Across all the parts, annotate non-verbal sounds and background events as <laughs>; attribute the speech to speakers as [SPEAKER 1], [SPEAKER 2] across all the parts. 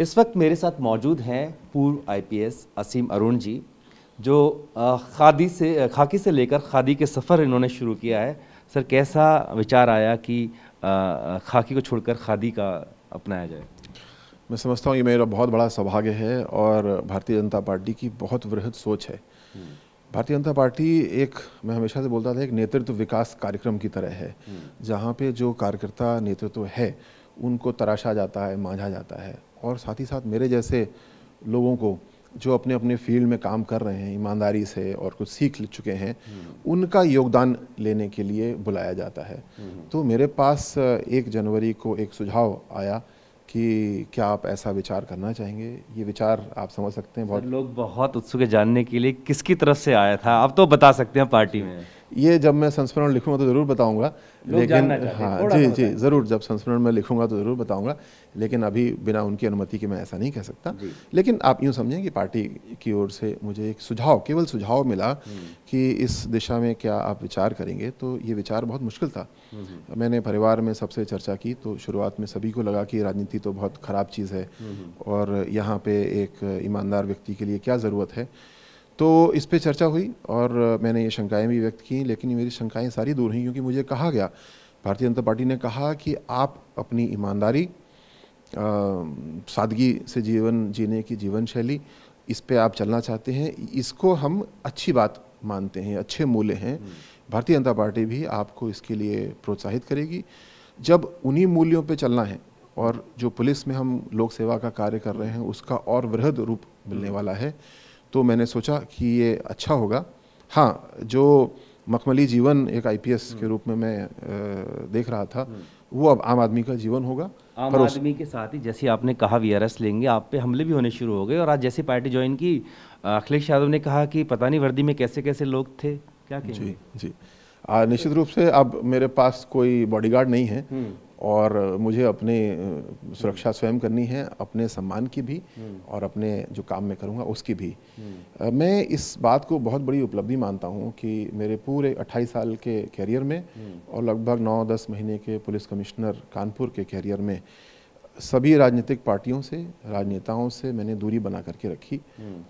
[SPEAKER 1] इस वक्त मेरे साथ मौजूद हैं पूर्व आईपीएस असीम अरुण जी जो खादी से खाकी से लेकर खादी के सफ़र इन्होंने शुरू किया है सर कैसा विचार आया कि खाकी को छोड़कर खादी का अपनाया जाए
[SPEAKER 2] मैं समझता हूँ ये मेरा बहुत बड़ा सौभाग्य है और भारतीय जनता पार्टी की बहुत वृहद सोच है हम्म। भारतीय जनता पार्टी एक मैं हमेशा से बोलता था एक नेतृत्व विकास कार्यक्रम की तरह है हम्म। जहाँ पे जो कार्यकर्ता नेतृत्व है उनको तराशा जाता है मांझा जाता है और साथ ही साथ मेरे जैसे लोगों को जो अपने अपने फील्ड में काम कर रहे हैं ईमानदारी से और कुछ सीख ले चुके हैं हम्म। उनका योगदान लेने के लिए बुलाया जाता है हम्म। तो मेरे पास एक जनवरी को एक सुझाव आया कि क्या आप ऐसा विचार करना चाहेंगे ये विचार आप समझ सकते हैं बहुत लोग
[SPEAKER 1] बहुत उत्सुक है जानने के लिए किसकी तरफ से आया था आप तो बता सकते हैं पार्टी में
[SPEAKER 2] ये जब मैं संस्मरण लिखूंगा तो ज़रूर बताऊंगा लेकिन हाँ जी जी ज़रूर जब संस्मरण में लिखूंगा तो ज़रूर बताऊंगा लेकिन अभी बिना उनकी अनुमति के मैं ऐसा नहीं कह सकता लेकिन आप यूँ समझें कि पार्टी की ओर से मुझे एक सुझाव केवल सुझाव मिला हम्म। कि इस दिशा में क्या आप विचार करेंगे तो ये विचार बहुत मुश्किल था हम्म, हम्म। मैंने परिवार में सबसे चर्चा की तो शुरुआत में सभी को लगा कि राजनीति तो बहुत ख़राब चीज़ है और यहाँ पे एक ईमानदार व्यक्ति के लिए क्या ज़रूरत है तो इस पर चर्चा हुई और मैंने ये शंकाएं भी व्यक्त की लेकिन मेरी शंकाएं सारी दूर हुई क्योंकि मुझे कहा गया भारतीय जनता पार्टी ने कहा कि आप अपनी ईमानदारी सादगी से जीवन जीने की जीवन शैली इस पर आप चलना चाहते हैं इसको हम अच्छी बात मानते हैं अच्छे मूल्य हैं हम्म। भारतीय जनता पार्टी भी आपको इसके लिए प्रोत्साहित करेगी जब उन्हीं मूल्यों पे चलना है और जो पुलिस में हम लोक सेवा का कार्य कर रहे हैं उसका और वृहद रूप मिलने हम्म। वाला है तो मैंने सोचा कि ये अच्छा होगा हाँ जो मखमली जीवन एक आईपीएस के हम्म। रूप में मैं देख रहा था हम्म। वो अब आम आदमी का जीवन होगा आम आदमी
[SPEAKER 1] के साथ ही जैसे आपने कहा वीआरएस लेंगे आप पे हमले भी होने शुरू हो गए और आज जैसे पार्टी ज्वाइन की अखिलेश यादव ने कहा कि पता नहीं वर्दी में कैसे कैसे लोग थे क्या
[SPEAKER 2] जी जी निश्चित रूप से अब मेरे पास कोई बॉडीगार्ड नहीं है हम्म। और मुझे अपने सुरक्षा स्वयं करनी है अपने सम्मान की भी हम्म। और अपने जो काम मैं करूँगा उसकी भी हम्म। मैं इस बात को बहुत बड़ी उपलब्धि मानता हूँ कि मेरे पूरे 28 साल के कैरियर में हम्म। और लगभग 9-10 महीने के पुलिस कमिश्नर कानपुर के कैरियर में सभी राजनीतिक पार्टियों से राजनेताओं से मैंने दूरी बना करके रखी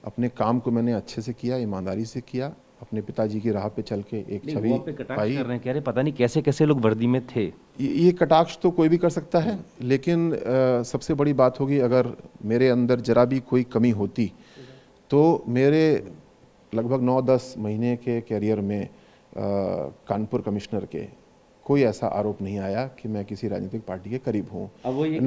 [SPEAKER 2] अपने काम को मैंने अच्छे से किया ईमानदारी से किया अपने पिताजी की राह पे चल के एक छवि पाई कर रहे हैं
[SPEAKER 1] कह रहे पता नहीं कैसे कैसे
[SPEAKER 2] लोग वर्दी में थे ये, ये कटाक्ष तो कोई भी कर सकता है लेकिन आ, सबसे बड़ी बात होगी अगर मेरे अंदर जरा भी कोई कमी होती तो मेरे लगभग नौ दस महीने के कैरियर में कानपुर कमिश्नर के कोई ऐसा आरोप नहीं आया कि मैं किसी राजनीतिक पार्टी के करीब हूँ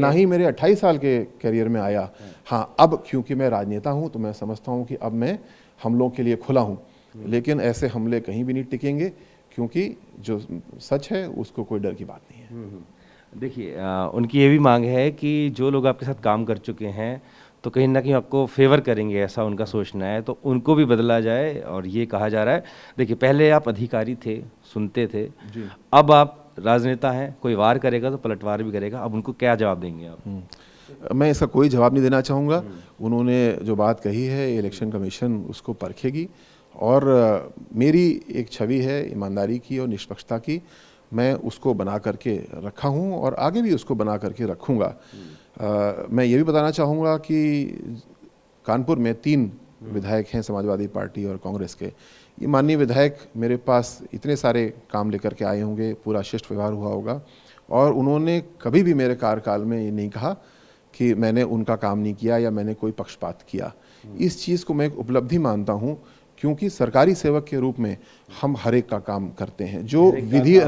[SPEAKER 2] ना ही मेरे 28 साल के करियर में आया हाँ।, हाँ अब क्योंकि मैं राजनेता हूँ तो मैं समझता हूँ कि अब मैं हम लोगों के लिए खुला हूँ लेकिन ऐसे हमले कहीं भी नहीं टिकेंगे क्योंकि जो सच है उसको कोई डर की बात
[SPEAKER 1] नहीं है हम्म, हम्म।
[SPEAKER 2] देखिए उनकी ये भी मांग है
[SPEAKER 1] कि जो लोग आपके साथ काम कर चुके हैं तो कहीं ना कहीं आपको फेवर करेंगे ऐसा उनका सोचना है तो उनको भी बदला जाए और ये कहा जा रहा है देखिए पहले आप अधिकारी थे सुनते थे अब आप राजनेता हैं कोई वार करेगा तो पलटवार भी करेगा अब उनको क्या जवाब देंगे
[SPEAKER 2] आप हम्म। मैं इसका कोई जवाब नहीं देना चाहूँगा उन्होंने जो बात कही है इलेक्शन कमीशन उसको परखेगी और मेरी एक छवि है ईमानदारी की और निष्पक्षता की मैं उसको बना करके रखा हूँ और आगे भी उसको बना करके रखूँगा हम्म। मैं ये भी बताना चाहूँगा कि कानपुर में तीन हम्म। विधायक हैं समाजवादी पार्टी और कांग्रेस के ये माननीय विधायक मेरे पास इतने सारे काम लेकर के आए होंगे पूरा शिष्ट व्यवहार हुआ होगा और उन्होंने कभी भी मेरे कार्यकाल में ये नहीं कहा कि मैंने उनका काम नहीं किया या मैंने कोई पक्षपात किया हम्म। इस चीज़ को मैं एक उपलब्धि मानता हूँ क्योंकि सरकारी सेवक के रूप में हम हर एक का काम करते हैं जो विधि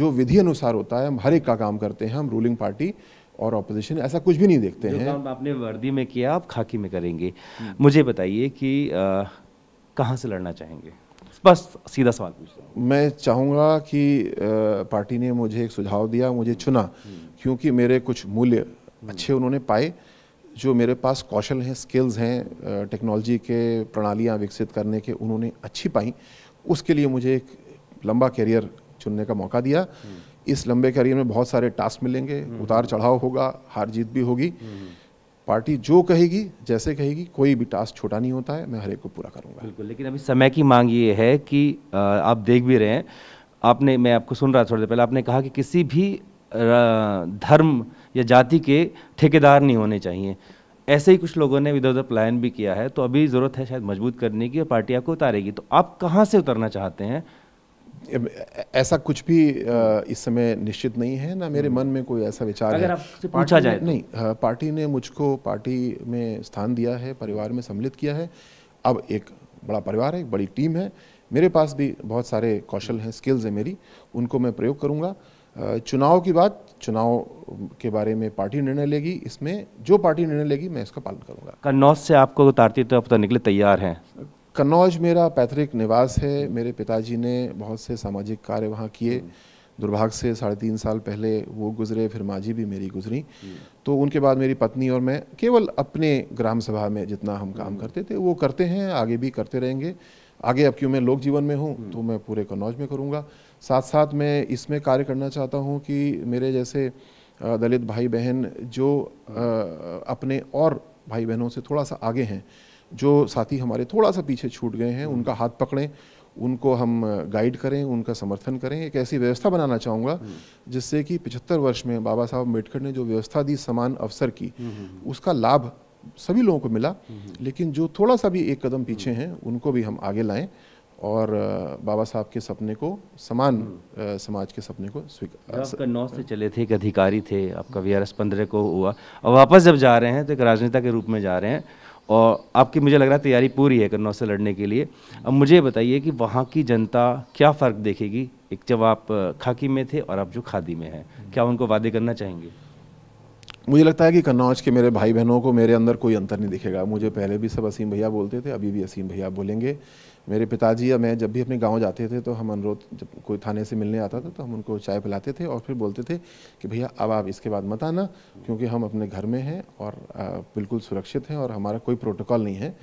[SPEAKER 2] जो विधि अनुसार होता है हम हर एक का काम करते हैं हम रूलिंग पार्टी और ऑपोजिशन ऐसा कुछ भी नहीं देखते हैं काम
[SPEAKER 1] आपने वर्दी में किया आप खाकी में करेंगे हम्म। मुझे बताइए कि कहाँ से लड़ना चाहेंगे
[SPEAKER 2] बस सीधा सवाल पूछ मैं चाहूँगा कि पार्टी ने मुझे एक सुझाव दिया मुझे चुना हम्म। क्योंकि मेरे कुछ मूल्य हम्म। अच्छे उन्होंने पाए जो मेरे पास कौशल हैं स्किल्स हैं टेक्नोलॉजी के प्रणालियाँ विकसित करने के उन्होंने अच्छी पाई उसके लिए मुझे एक लंबा कैरियर चुनने का मौका दिया हम्म। इस लंबे कैरियर में बहुत सारे टास्क मिलेंगे हम्म। उतार चढ़ाव होगा हार जीत भी होगी हम्म। पार्टी जो कहेगी जैसे कहेगी कोई भी टास्क छोटा नहीं होता है मैं हर एक को पूरा करूंगा
[SPEAKER 1] बिल्कुल लेकिन अभी समय की मांग ये है कि आप देख भी रहे हैं आपने मैं आपको सुन रहा थोड़ी देर पहले आपने कहा कि किसी भी धर्म या जाति के ठेकेदार नहीं होने चाहिए ऐसे ही कुछ लोगों ने इधर उधर प्लान भी किया है तो अभी ज़रूरत है शायद मजबूत करने की और पार्टी आपको उतारेगी तो
[SPEAKER 2] आप कहाँ से उतरना चाहते हैं ऐसा कुछ भी इस समय निश्चित नहीं है ना मेरे हम्म। मन में कोई ऐसा विचार अगर है पूछा जाए तो। नहीं पार्टी ने मुझको पार्टी में स्थान दिया है परिवार में सम्मिलित किया है अब एक बड़ा परिवार है एक बड़ी टीम है मेरे पास भी बहुत सारे कौशल हैं स्किल्स हैं मेरी उनको मैं प्रयोग करूँगा चुनाव की बात चुनाव के बारे में पार्टी निर्णय लेगी इसमें जो पार्टी निर्णय लेगी मैं इसका पालन करूंगा
[SPEAKER 1] कन्नौज से आपको उतारती तो आप तो निकले तैयार हैं
[SPEAKER 2] कन्नौज मेरा पैतृक निवास है मेरे पिताजी ने बहुत से सामाजिक कार्य वहाँ किए हम्म। दुर्भाग्य से साढ़े तीन साल पहले वो गुजरे फिर माँ जी भी मेरी गुजरी हम्म। तो उनके बाद मेरी पत्नी और मैं केवल अपने ग्राम सभा में जितना हम काम हम्म। करते थे वो करते हैं आगे भी करते रहेंगे आगे अब क्यों मैं लोक जीवन में हूँ तो मैं पूरे कन्नौज में करूँगा साथ साथ मैं इसमें कार्य करना चाहता हूँ कि मेरे जैसे दलित भाई बहन जो अपने और भाई बहनों से थोड़ा सा आगे हैं जो साथी हमारे थोड़ा सा पीछे छूट गए हैं उनका हाथ पकड़ें उनको हम गाइड करें उनका समर्थन करें एक ऐसी व्यवस्था बनाना चाहूँगा जिससे कि 75 वर्ष में बाबा साहब अम्बेडकर ने जो व्यवस्था दी समान अवसर की हम्म, हम्म, हम्म। उसका लाभ सभी लोगों को मिला लेकिन जो थोड़ा सा भी एक कदम पीछे हैं उनको भी हम आगे लाएं और बाबा साहब के सपने को समान हम्म। समाज के सपने को स्वीकार आपका
[SPEAKER 1] नौ से चले थे एक अधिकारी थे आपका वी आर एस पंद्रह को हुआ और वापस जब जा रहे हैं तो एक राजनेता के रूप में जा रहे हैं और आपकी मुझे लग रहा है तैयारी पूरी है कन्नौज से लड़ने के लिए अब मुझे बताइए कि वहाँ की जनता क्या फ़र्क देखेगी एक जब आप खाकी में थे और आप जो खादी में हैं क्या उनको वादे करना चाहेंगे
[SPEAKER 2] मुझे लगता है कि कन्नौज के मेरे भाई बहनों को मेरे अंदर कोई अंतर नहीं दिखेगा मुझे पहले भी सब असीम भैया बोलते थे अभी भी असीम भैया बोलेंगे मेरे पिताजी या मैं जब भी अपने गांव जाते थे तो हम अनुरोध जब कोई थाने से मिलने आता था तो हम उनको चाय पिलाते थे और फिर बोलते थे कि भैया अब आप इसके बाद मत आना क्योंकि हम अपने घर में हैं और बिल्कुल सुरक्षित हैं और हमारा कोई प्रोटोकॉल नहीं है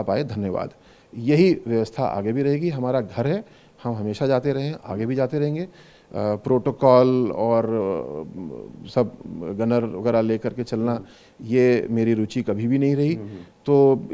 [SPEAKER 2] आप आए धन्यवाद यही व्यवस्था आगे भी रहेगी हमारा घर है हम हमेशा जाते रहें आगे भी जाते रहेंगे प्रोटोकॉल और सब गनर वगैरह लेकर के चलना ये मेरी रुचि कभी भी नहीं रही हम्म, हम्म। तो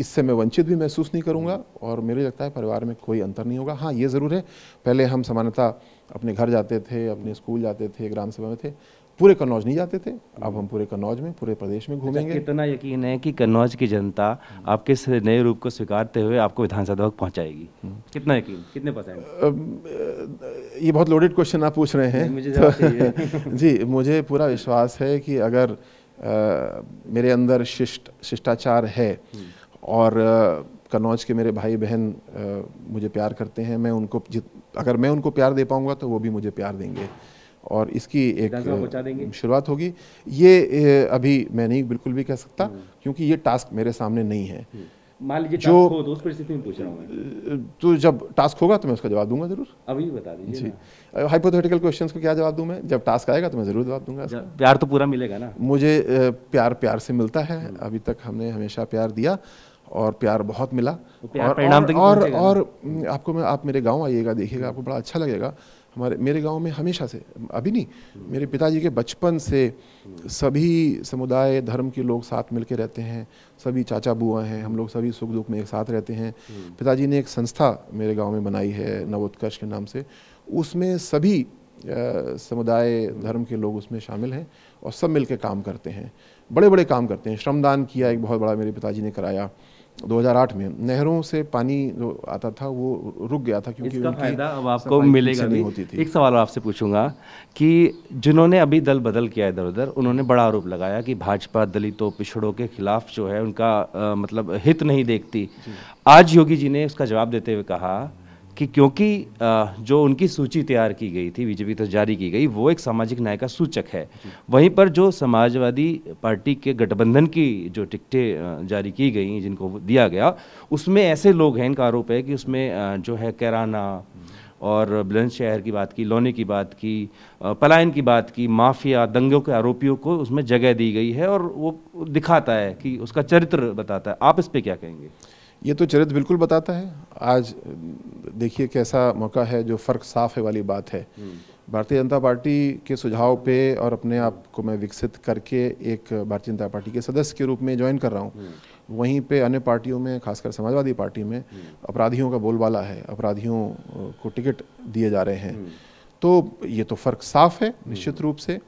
[SPEAKER 2] इससे मैं वंचित भी महसूस नहीं करूंगा और मेरे लगता है परिवार में कोई अंतर नहीं होगा हाँ ये ज़रूर है पहले हम समानता अपने घर जाते थे अपने स्कूल जाते थे ग्राम सभा में थे पूरे कन्नौज नहीं जाते थे अब हम पूरे कन्नौज में पूरे प्रदेश में अच्छा, घूमेंगे कितना
[SPEAKER 1] यकीन है कि कन्नौज की जनता हम्म। आपके इस नए रूप को स्वीकारते हुए आपको विधानसभा तक पहुंचाएगी
[SPEAKER 2] हम्म। कितना यकीन कितने परसेंट ये बहुत लोडेड क्वेश्चन आप पूछ रहे हैं मुझे तो, <laughs> जी मुझे पूरा विश्वास है कि अगर आ, मेरे अंदर शिष्ट शिष्टाचार है हम्म। और कन्नौज के मेरे भाई बहन मुझे प्यार करते हैं मैं उनको अगर मैं उनको प्यार दे पाऊँगा तो वो भी मुझे प्यार देंगे और इसकी एक शुरुआत होगी ये अभी मैं नहीं बिल्कुल भी कह सकता हम्म। क्योंकि ये टास्क मेरे सामने नहीं है हम्म। मान लीजिए जो
[SPEAKER 1] तो,
[SPEAKER 2] तो जब टास्क होगा तो मैं उसका जवाब दूंगा जरूर अभी बता दीजिए जी हाइपोथेटिकल क्वेश्चन को क्या जवाब दूं मैं जब टास्क आएगा तो मैं जरूर जवाब दूंगा
[SPEAKER 1] प्यार तो पूरा मिलेगा ना
[SPEAKER 2] मुझे प्यार प्यार से मिलता है हम्म। अभी तक हमने हमेशा प्यार दिया और प्यार बहुत मिला तो प्यार और, और, और, और आपको मैं आप मेरे गांव आइएगा देखिएगा आपको बड़ा अच्छा लगेगा हमारे मेरे गांव में हमेशा से अभी नहीं मेरे पिताजी के बचपन से सभी समुदाय धर्म के लोग साथ मिल के रहते हैं सभी चाचा बुआ हैं हम लोग सभी सुख दुख में एक साथ रहते हैं हम्म। पिताजी ने एक संस्था मेरे गांव में बनाई है नवोत्कर्ष के नाम से उसमें सभी समुदाय धर्म के लोग उसमें शामिल हैं और सब मिलकर काम करते हैं बड़े बड़े काम करते हैं श्रमदान किया एक बहुत बड़ा मेरे पिताजी ने कराया 2008 में नहरों से पानी जो आता था वो रुक गया था क्योंकि इसका फायदा अब आपको मिलेगा नहीं होती थी एक
[SPEAKER 1] सवाल आपसे पूछूंगा कि जिन्होंने अभी दल बदल किया इधर उधर उन्होंने बड़ा आरोप लगाया कि भाजपा दलितों पिछड़ों के खिलाफ जो है उनका आ, मतलब हित नहीं देखती आज योगी जी ने उसका जवाब देते हुए कहा कि क्योंकि जो उनकी सूची तैयार की गई थी बीजेपी तो जारी की गई वो एक सामाजिक न्याय का सूचक है वहीं पर जो समाजवादी पार्टी के गठबंधन की जो टिकटें जारी की गई जिनको दिया गया उसमें ऐसे लोग हैं इनका आरोप है कि उसमें जो है कैराना और बुलंदशहर की बात की लोने की बात की पलायन की बात की माफिया दंगों के आरोपियों को उसमें जगह दी गई है और वो दिखाता है
[SPEAKER 2] कि उसका चरित्र
[SPEAKER 1] बताता है आप इस पर क्या
[SPEAKER 2] कहेंगे ये तो चरित्र बिल्कुल बताता है आज देखिए कैसा मौका है जो फ़र्क साफ है वाली बात है हम्म। भारतीय जनता पार्टी के सुझाव पे और अपने आप को मैं विकसित करके एक भारतीय जनता पार्टी के सदस्य के रूप में ज्वाइन कर रहा हूँ हम्म। वहीं पे अन्य पार्टियों में खासकर समाजवादी पार्टी में हम्म। अपराधियों का बोलबाला है अपराधियों को टिकट दिए जा रहे हैं तो ये तो फ़र्क साफ है निश्चित रूप से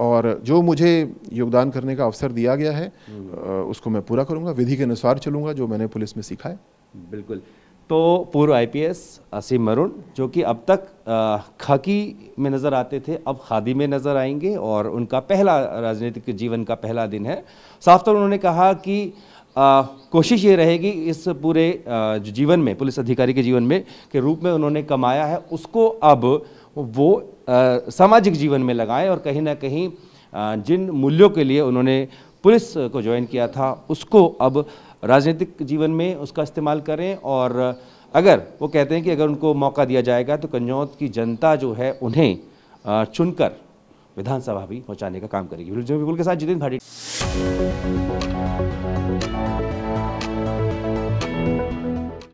[SPEAKER 2] और जो मुझे योगदान करने का अवसर दिया गया है हम्म। उसको मैं पूरा करूंगा विधि के अनुसार चलूंगा जो मैंने पुलिस में सीखा है बिल्कुल तो
[SPEAKER 1] पूर्व आईपीएस असीम मरुण जो कि अब तक खाकी में नज़र आते थे अब खादी में नज़र आएंगे और उनका पहला राजनीतिक जीवन का पहला दिन है साफ तौर उन्होंने कहा कि आ, कोशिश ये रहेगी इस पूरे जीवन में पुलिस अधिकारी के जीवन में के रूप में उन्होंने कमाया है उसको अब वो सामाजिक जीवन में लगाएं और कहीं ना कहीं जिन मूल्यों के लिए उन्होंने पुलिस को ज्वाइन किया था उसको अब राजनीतिक जीवन में उसका इस्तेमाल करें और अगर वो कहते हैं कि अगर उनको मौका दिया जाएगा तो कन्नौज की जनता जो है उन्हें चुनकर विधानसभा भी पहुंचाने का काम करेगी बिल्कुल के साथ जितेंद्र भाटी